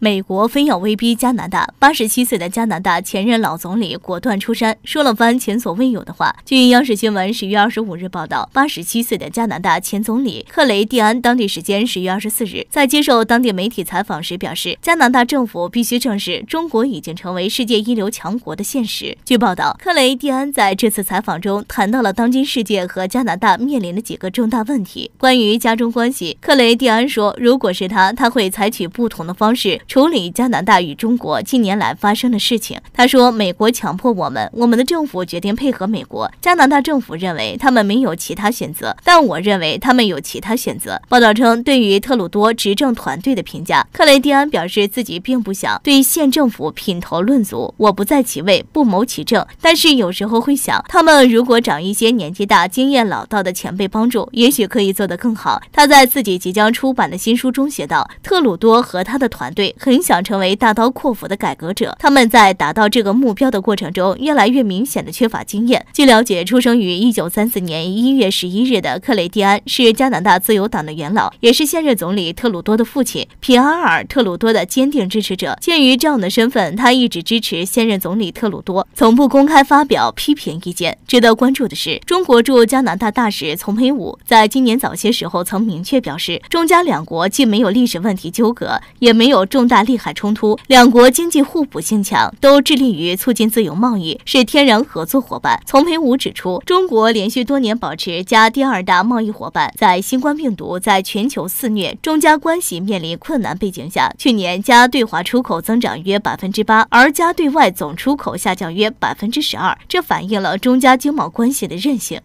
美国非要威逼加拿大，八十七岁的加拿大前任老总理果断出山，说了番前所未有的话。据央视新闻十月二十五日报道，八十七岁的加拿大前总理克雷蒂安当地时间十月二十四日在接受当地媒体采访时表示，加拿大政府必须正视中国已经成为世界一流强国的现实。据报道，克雷蒂安在这次采访中谈到了当今世界和加拿大面临的几个重大问题。关于加中关系，克雷蒂安说，如果是他，他会采取不同的方式。处理加拿大与中国近年来发生的事情。他说，美国强迫我们，我们的政府决定配合美国。加拿大政府认为他们没有其他选择，但我认为他们有其他选择。报道称，对于特鲁多执政团队的评价，克雷蒂安表示自己并不想对县政府品头论足。我不在其位不谋其政，但是有时候会想，他们如果找一些年纪大、经验老道的前辈帮助，也许可以做得更好。他在自己即将出版的新书中写道，特鲁多和他的团队。很想成为大刀阔斧的改革者，他们在达到这个目标的过程中，越来越明显的缺乏经验。据了解，出生于一九三四年一月十一日的克雷蒂安是加拿大自由党的元老，也是现任总理特鲁多的父亲皮埃尔特鲁多的坚定支持者。鉴于这样的身份，他一直支持现任总理特鲁多，从不公开发表批评意见。值得关注的是，中国驻加拿大大使丛培武在今年早些时候曾明确表示，中加两国既没有历史问题纠葛，也没有重。大利害冲突，两国经济互补性强，都致力于促进自由贸易，是天然合作伙伴。丛培武指出，中国连续多年保持加第二大贸易伙伴。在新冠病毒在全球肆虐、中加关系面临困难背景下，去年加对华出口增长约百分之八，而加对外总出口下降约百分之十二，这反映了中加经贸关系的韧性。